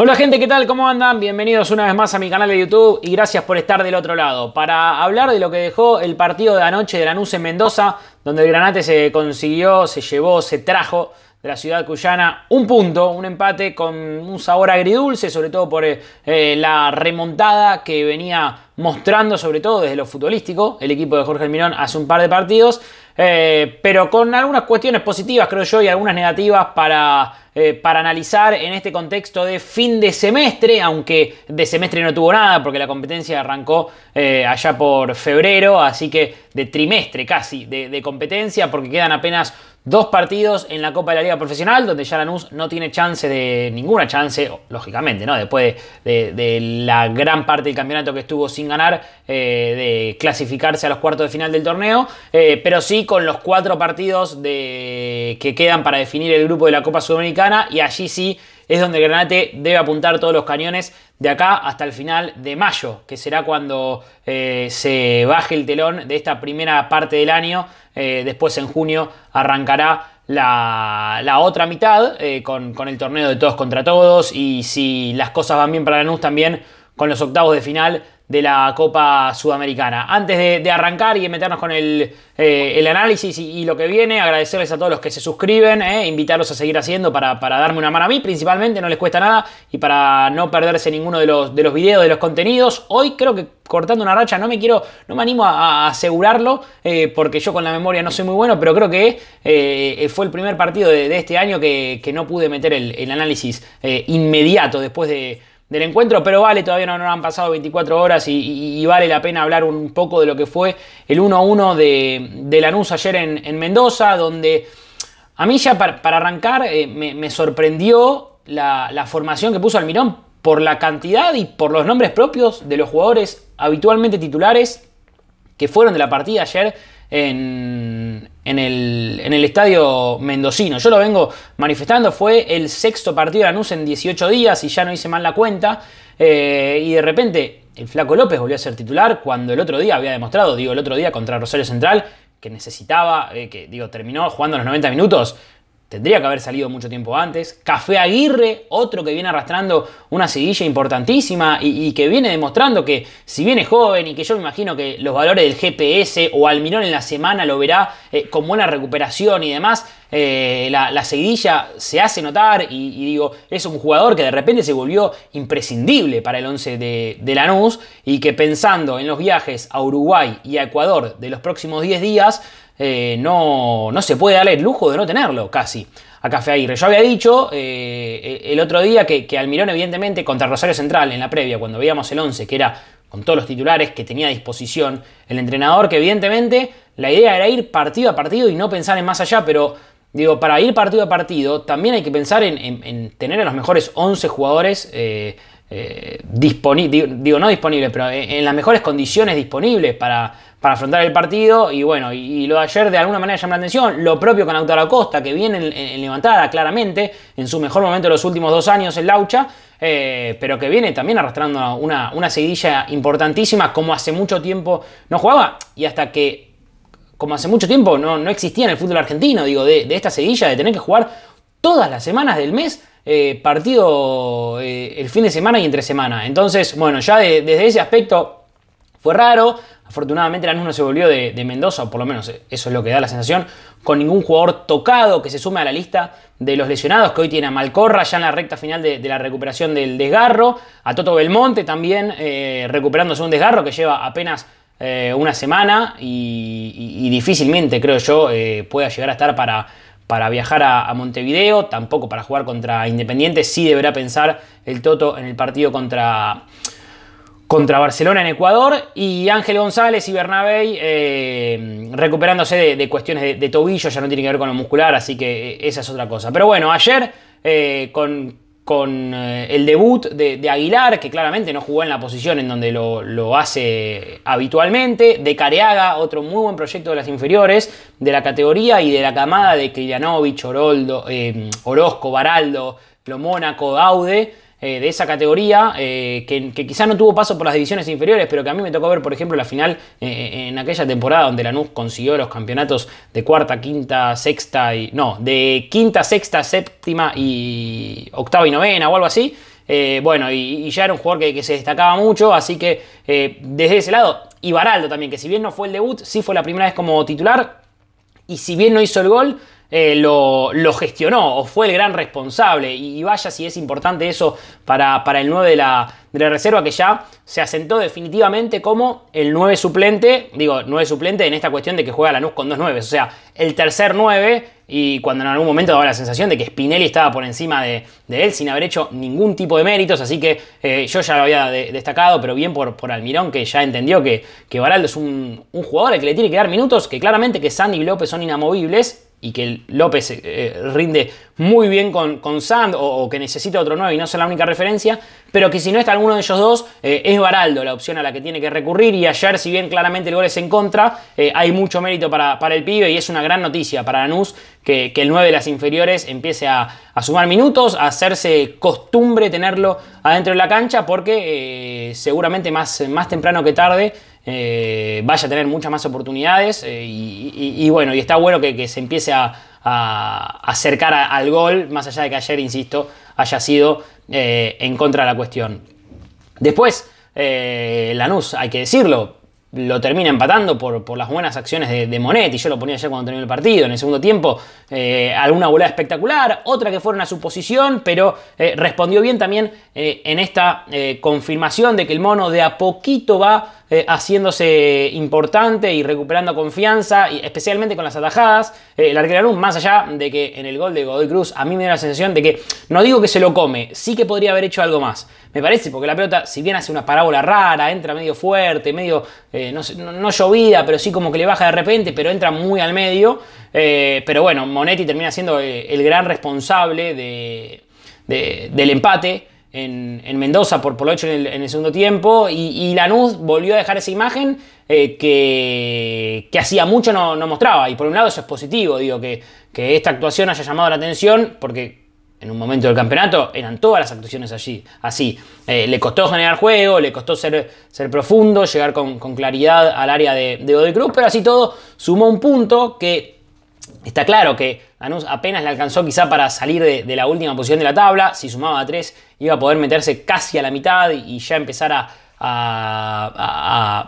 Hola gente, ¿qué tal? ¿Cómo andan? Bienvenidos una vez más a mi canal de YouTube y gracias por estar del otro lado. Para hablar de lo que dejó el partido de anoche de Lanús en Mendoza, donde el Granate se consiguió, se llevó, se trajo de la ciudad cuyana un punto, un empate con un sabor agridulce, sobre todo por eh, la remontada que venía mostrando, sobre todo desde lo futbolístico, el equipo de Jorge Mirón hace un par de partidos. Eh, pero con algunas cuestiones positivas, creo yo, y algunas negativas para, eh, para analizar en este contexto de fin de semestre, aunque de semestre no tuvo nada, porque la competencia arrancó eh, allá por febrero, así que de trimestre casi de competencia, porque quedan apenas Dos partidos en la Copa de la Liga Profesional, donde ya Lanús no tiene chance de ninguna chance, lógicamente, ¿no? Después de, la gran parte del campeonato que estuvo sin ganar, eh, de clasificarse a los cuartos de final del torneo, eh, pero sí con los cuatro partidos de, que quedan para definir el grupo de la Copa Sudamericana y allí sí es donde Granate debe apuntar todos los cañones de acá hasta el final de mayo, que será cuando eh, se baje el telón de esta primera parte del año. Eh, después en junio arrancará la, otra mitad eh, con, el torneo de todos contra todos y si las cosas van bien para Lanús también con los octavos de final de la Copa Sudamericana. Antes de, arrancar y de meternos con el, eh, análisis y, lo que viene, agradecerles a todos los que se suscriben, eh, invitarlos a seguir haciendo para, darme una mano a mí, principalmente, no les cuesta nada, y para no perderse ninguno de los, de los videos, de los contenidos. Hoy creo que cortando una racha, no me quiero, no me animo a, asegurarlo, eh, porque yo con la memoria no soy muy bueno, pero creo que fue el primer partido de, este año que, no pude meter el, análisis inmediato después de del encuentro, pero vale, todavía no, han pasado 24 horas y, vale la pena hablar un poco de lo que fue el 1-1 de, de, Lanús ayer en, Mendoza, donde a mí ya para, arrancar eh, me, sorprendió la, la, formación que puso Almirón por la cantidad y por los nombres propios de los jugadores habitualmente titulares que fueron de la partida ayer en, en el, en el estadio mendocino. Yo lo vengo manifestando, fue el sexto partido de Lanús en 18 días y ya no hice mal la cuenta. Eh, y de repente el Flaco López volvió a ser titular cuando el otro día había demostrado, digo el otro día contra Rosario Central, que necesitaba, eh, que digo, terminó jugando los 90 minutos Tendría que haber salido mucho tiempo antes. Café Aguirre, otro que viene arrastrando una sevilla importantísima y, que viene demostrando que si viene joven y que yo me imagino que los valores del GPS o Almirón en la semana lo verá eh, con buena recuperación y demás, eh, la, la, seguidilla se hace notar y, digo, es un jugador que de repente se volvió imprescindible para el 11 de, de, Lanús y que pensando en los viajes a Uruguay y a Ecuador de los próximos 10 días, eh, no, se puede dar el lujo de no tenerlo casi a Café Aire. Yo había dicho eh, e-, el otro día que, Almirón, evidentemente, contra Rosario Central en la previa, cuando veíamos el 11, que era con todos los titulares que tenía a disposición el entrenador, que evidentemente la idea era ir partido a partido y no pensar en más allá, pero digo, para ir partido a partido también hay que pensar en, tener a los mejores 11 jugadores. Eh, digo, no disponibles, pero en las mejores condiciones disponibles para, para afrontar el partido. Y bueno, y, lo de ayer de alguna manera llama la atención. Lo propio con la Costa, que viene en, levantada claramente, en su mejor momento de los últimos dos años en Laucha, eh, pero que viene también arrastrando una, una importantísima, como hace mucho tiempo no jugaba y hasta que. Como hace mucho tiempo no, no existía en el fútbol argentino, digo, de, esta sedilla de tener que jugar todas las semanas del mes eh, partido eh, el fin de semana y entre semana. Entonces, bueno, ya desde ese aspecto fue raro, afortunadamente Lanús no se volvió de, Mendoza, o por lo menos eso es lo que da la sensación, con ningún jugador tocado que se sume a la lista de los lesionados, que hoy tiene a Malcorra ya en la recta final de, la recuperación del desgarro, a Toto Belmonte también eh, recuperándose un desgarro que lleva apenas eh, una semana y, difícilmente, creo yo, eh, pueda llegar a estar para, para viajar a, a, Montevideo, tampoco para jugar contra Independiente, sí deberá pensar el Toto en el partido contra contra Barcelona en Ecuador y Ángel González y Bernabé eh, recuperándose de, cuestiones de, tobillo, ya no tiene que ver con lo muscular, así que eh, esa es otra cosa. Pero bueno, ayer eh, con, el debut de, Aguilar, que claramente no jugó en la posición en donde lo, hace habitualmente, de Careaga, otro muy buen proyecto de las inferiores, de la categoría y de la camada de eh, Orozco, Baraldo, Lomónaco, Aude eh, de esa categoría, eh, que, quizá no tuvo paso por las divisiones inferiores, pero que a mí me tocó ver, por ejemplo, la final eh, en aquella temporada donde Lanús consiguió los campeonatos de cuarta, quinta, sexta y. No, de quinta, sexta, séptima y octava y novena o algo así. bueno, y, ya era un jugador que, que se destacaba mucho, así que desde ese lado, y Baraldo también, que si bien no fue el debut, sí fue la primera vez como titular, y si bien no hizo el gol, eh, lo, gestionó o fue el gran responsable. Y, vaya si es importante eso para, el 9 de la, reserva, que ya se asentó definitivamente como el 9 suplente, digo, 9 suplente en esta cuestión de que juega Lanús con dos 9, o sea, el tercer 9. Y cuando en algún momento daba la sensación de que Spinelli estaba por encima de, él sin haber hecho ningún tipo de méritos, así que eh, yo ya lo había destacado, pero bien por, por Almirón que ya entendió que, que Baraldo es un, un jugador al que le tiene que dar minutos, que claramente que Sandy y López son inamovibles, y que López eh, eh, rinde muy bien con, con Sand o, que necesita otro 9 y no sea la única referencia, pero que si no está alguno de ellos dos, eh, es Baraldo la opción a la que tiene que recurrir y ayer, si bien claramente el gol es en contra, hay mucho mérito para, el pibe y es una gran noticia para Lanús que, que el 9 de las inferiores empiece a, sumar minutos, a hacerse costumbre tenerlo adentro de la cancha porque seguramente más, más temprano que tarde eh, vaya a tener muchas más oportunidades eh, y, bueno, y está bueno que, se empiece a, acercar al gol, más allá de que ayer, insisto, haya sido eh, en contra de la cuestión. Después, Lanús, hay que decirlo, lo termina empatando por, las buenas acciones de, monet y Yo lo ponía ayer cuando terminó el partido. En el segundo tiempo, alguna volada espectacular, otra que fueron a su posición, pero respondió bien también en esta confirmación de que el mono de a poquito va eh, haciéndose importante y recuperando confianza, y especialmente con las atajadas. Eh, el arquero más allá de que en el gol de Godoy Cruz, a mí me da la sensación de que, no digo que se lo come, sí que podría haber hecho algo más. Me parece, porque la pelota, si bien hace una parábola rara, entra medio fuerte, medio, eh, no, llovida, pero sí como que le baja de repente, pero entra muy al medio. pero bueno, Monetti termina siendo el, gran responsable del empate en, Mendoza por lo en el, en el segundo tiempo. Y, Lanús volvió a dejar esa imagen eh, que, hacía mucho no, mostraba. Y por un lado eso es positivo, digo, que, esta actuación haya llamado la atención porque en un momento del campeonato eran todas las actuaciones allí, así. Eh, le costó generar juego, le costó ser, ser profundo, llegar con, claridad al área de, de Cruz pero así todo sumó un punto que Está claro que Lanús apenas le alcanzó quizá para salir de, la última posición de la tabla. Si sumaba a tres iba a poder meterse casi a la mitad y ya empezar a,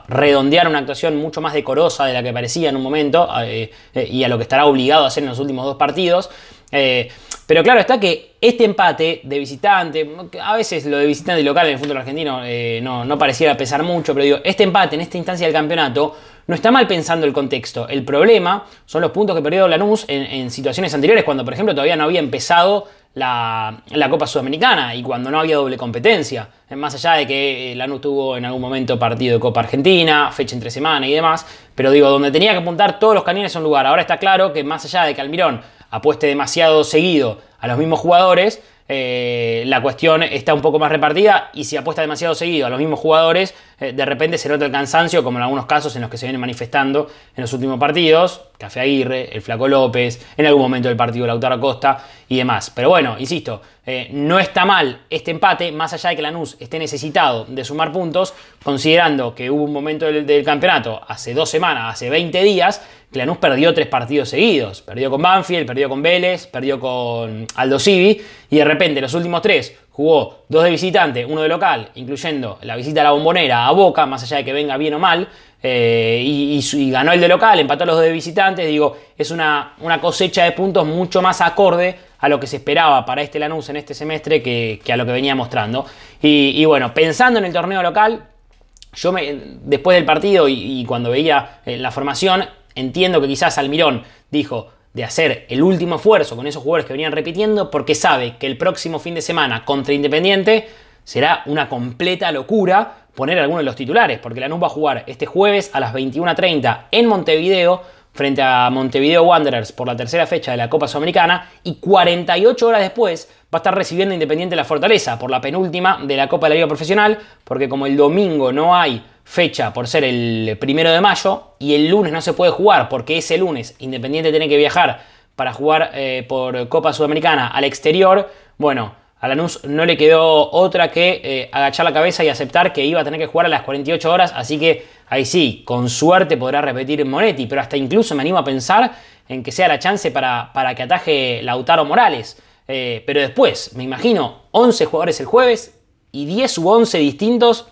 redondear una actuación mucho más decorosa de la que parecía en un momento eh, eh, y a lo que estará obligado a hacer en los últimos dos partidos. Eh, pero claro está que este empate de visitante, a veces lo de visitante y local en el fútbol argentino no, no pareciera pesar mucho, pero digo, este empate en esta instancia del campeonato no está mal pensando el contexto. El problema son los puntos que perdió Lanús en, en situaciones anteriores, cuando por ejemplo todavía no había empezado la, Copa Sudamericana y cuando no había doble competencia. Eh, más allá de que eh, Lanús tuvo en algún momento partido de Copa Argentina, fecha entre semana y demás, pero digo, donde tenía que apuntar todos los cañones a un lugar. Ahora está claro que más allá de que Almirón apueste demasiado seguido a los mismos jugadores, eh, la cuestión está un poco más repartida y si apuesta demasiado seguido a los mismos jugadores, eh, de repente se nota el cansancio, como en algunos casos en los que se viene manifestando en los últimos partidos, Café Aguirre, el Flaco López, en algún momento del partido Lautaro Costa y demás. Pero bueno, insisto, eh, no está mal este empate, más allá de que Lanús esté necesitado de sumar puntos, considerando que hubo un momento del, del campeonato hace dos semanas, hace 20 días, Lanús perdió tres partidos seguidos. Perdió con Banfield, perdió con Vélez, perdió con Aldo Civi. Y de repente, los últimos tres, jugó dos de visitante, uno de local, incluyendo la visita a la bombonera a Boca, más allá de que venga bien o mal. Eh, y, ganó el de local, empató a los dos de visitantes. Digo, es una, una, cosecha de puntos mucho más acorde a lo que se esperaba para este Lanús en este semestre que, a lo que venía mostrando. Y, bueno, pensando en el torneo local, yo me, después del partido y, cuando veía eh, la formación, Entiendo que quizás Almirón dijo de hacer el último esfuerzo con esos jugadores que venían repitiendo porque sabe que el próximo fin de semana contra Independiente será una completa locura poner alguno de los titulares, porque la va a jugar este jueves a las 21.30 en Montevideo frente a Montevideo Wanderers por la tercera fecha de la Copa Sudamericana y 48 horas después va a estar recibiendo Independiente La Fortaleza por la penúltima de la Copa de la Liga Profesional, porque como el domingo no hay fecha por ser el primero de mayo y el lunes no se puede jugar porque ese lunes Independiente tiene que viajar para jugar eh, por Copa Sudamericana al exterior. Bueno, a Lanús no le quedó otra que eh, agachar la cabeza y aceptar que iba a tener que jugar a las 48 horas, así que ahí sí, con suerte podrá repetir Monetti, pero hasta incluso me animo a pensar en que sea la chance para, para que ataje Lautaro Morales. Eh, pero después, me imagino, 11 jugadores el jueves y 10 u 11 distintos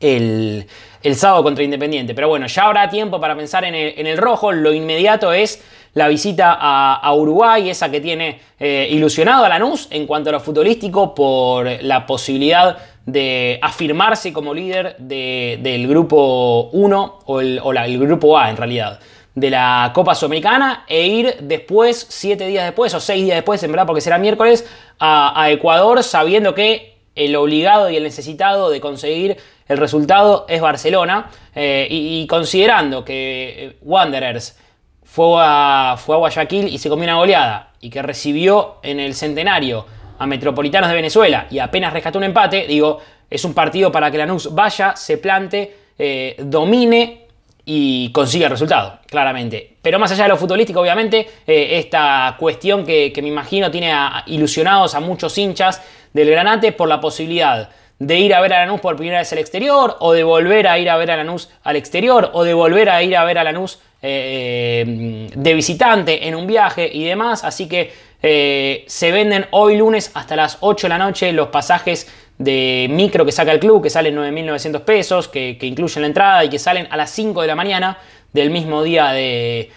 el, sábado contra Independiente. Pero bueno, ya habrá tiempo para pensar en el, rojo. Lo inmediato es la visita a, Uruguay, esa que tiene eh, ilusionado a Lanús en cuanto a lo futbolístico por la posibilidad de afirmarse como líder del grupo 1 o, el, grupo A en realidad de la Copa Sudamericana e ir después, siete días después o seis días después, en verdad, porque será miércoles, a Ecuador sabiendo que el obligado y el necesitado de conseguir el resultado es Barcelona. Eh, y, considerando que eh, Wanderers fue a, fue a Guayaquil y se comió una goleada y que recibió en el centenario a Metropolitanos de Venezuela y apenas rescató un empate, digo, es un partido para que Lanús vaya, se plante, eh, domine y consiga el resultado, claramente. Pero más allá de lo futbolístico, obviamente, esta cuestión que, me imagino tiene ilusionados a muchos hinchas del Granate por la posibilidad de ir a ver a Lanús por primera vez al exterior, o de volver a ir a ver a Lanús al exterior, o de volver a ir a ver a Lanús eh, mm, de visitante en un viaje y demás. Así que eh, se venden hoy lunes hasta las 8 de la noche los pasajes de micro que saca el club, que salen 9.900 pesos, que, incluyen la entrada y que salen a las 5 de la mañana del mismo día de,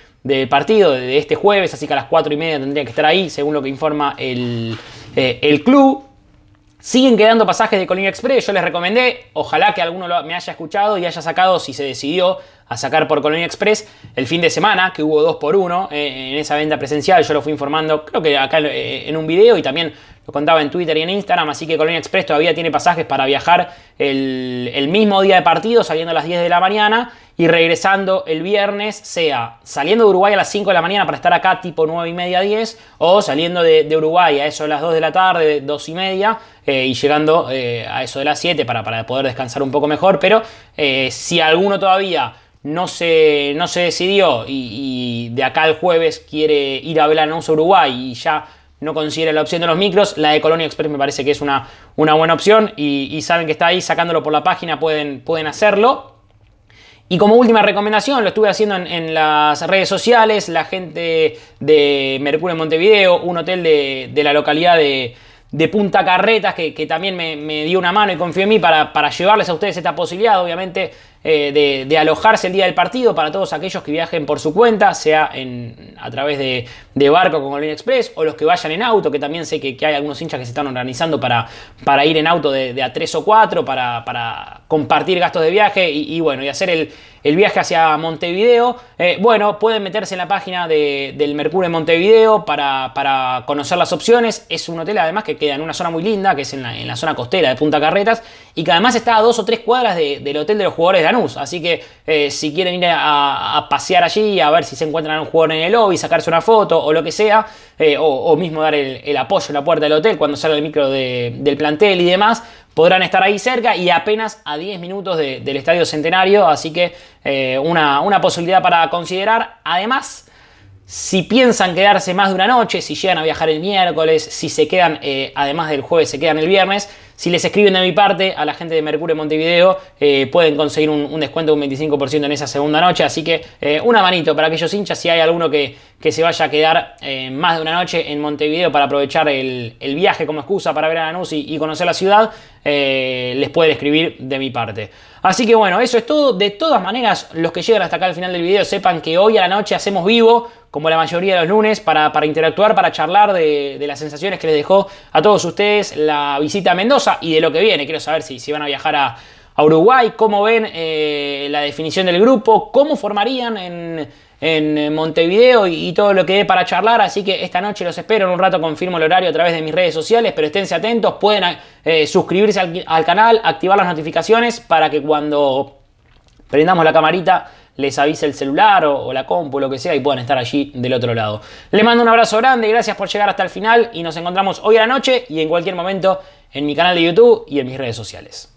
partido, de este jueves, así que a las 4 y media tendría que estar ahí, según lo que informa el, eh, el club. Siguen quedando pasajes de Colonia Express, yo les recomendé, ojalá que alguno me haya escuchado y haya sacado, si se decidió a sacar por Colonia Express, el fin de semana, que hubo 2 por 1 eh, en esa venta presencial, yo lo fui informando, creo que acá eh, en un video y también lo contaba en Twitter y en Instagram, así que Colonia Express todavía tiene pasajes para viajar el, el mismo día de partido, saliendo a las 10 de la mañana y regresando el viernes, sea saliendo de Uruguay a las 5 de la mañana para estar acá tipo 9 y media 10, o saliendo de, Uruguay a eso de las 2 de la tarde, 2 y media, eh, y llegando eh, a eso de las 7 para, para, poder descansar un poco mejor. Pero eh, si alguno todavía no se, no se decidió y, de acá al jueves quiere ir a o Uruguay, y ya no considera la opción de los micros, la de Colonia Express me parece que es una, una buena opción y, saben que está ahí sacándolo por la página, pueden, pueden hacerlo. Y como última recomendación, lo estuve haciendo en, las redes sociales, la gente de Mercurio en Montevideo, un hotel de, la localidad de, Punta Carretas, que, también me, dio una mano y confió en mí para, llevarles a ustedes esta posibilidad, obviamente, eh, de, alojarse el día del partido para todos aquellos que viajen por su cuenta, sea a través de, barco con Golden Express o los que vayan en auto, que también sé que, hay algunos hinchas que se están organizando para, ir en auto de, a tres o cuatro, para compartir gastos de viaje y, bueno, y hacer el, viaje hacia Montevideo. Eh, bueno, pueden meterse en la página del Mercurio de Montevideo para, conocer las opciones. Es un hotel además que queda en una zona muy linda, que es en la, zona costera de Punta Carretas, y que además está a dos o tres cuadras del hotel de los jugadores de Anus. Así que eh, si quieren ir a, pasear allí, a ver si se encuentran a un jugador en el lobby, sacarse una foto o lo que sea, eh, o, mismo dar el, apoyo en la puerta del hotel cuando sale el micro del plantel y demás, podrán estar ahí cerca y apenas a 10 minutos del Estadio Centenario, así que eh, una, posibilidad para considerar. Además, si piensan quedarse más de una noche, si llegan a viajar el miércoles, si se quedan, eh, además del jueves, se quedan el viernes, si les escriben de mi parte a la gente de Mercurio Montevideo, eh, pueden conseguir un, descuento de un 25% en esa segunda noche. Así que eh, una manito para aquellos hinchas, si hay alguno que, se vaya a quedar eh, más de una noche en Montevideo para aprovechar el, viaje como excusa para ver a Lanús y, conocer la ciudad, eh, les pueden escribir de mi parte. Así que bueno, eso es todo. De todas maneras, los que llegan hasta acá al final del video sepan que hoy a la noche hacemos vivo como la mayoría de los lunes, para, interactuar, para charlar de, de, las sensaciones que les dejó a todos ustedes la visita a Mendoza y de lo que viene. Quiero saber si, si van a viajar a, Uruguay, cómo ven eh, la definición del grupo, cómo formarían en, Montevideo y, todo lo que dé para charlar. Así que esta noche los espero. En un rato confirmo el horario a través de mis redes sociales, pero esténse atentos. Pueden eh, suscribirse al, canal, activar las notificaciones para que cuando prendamos la camarita les avise el celular o, la compu, lo que sea, y puedan estar allí del otro lado. Les mando un abrazo grande, gracias por llegar hasta el final y nos encontramos hoy a la noche y en cualquier momento en mi canal de YouTube y en mis redes sociales.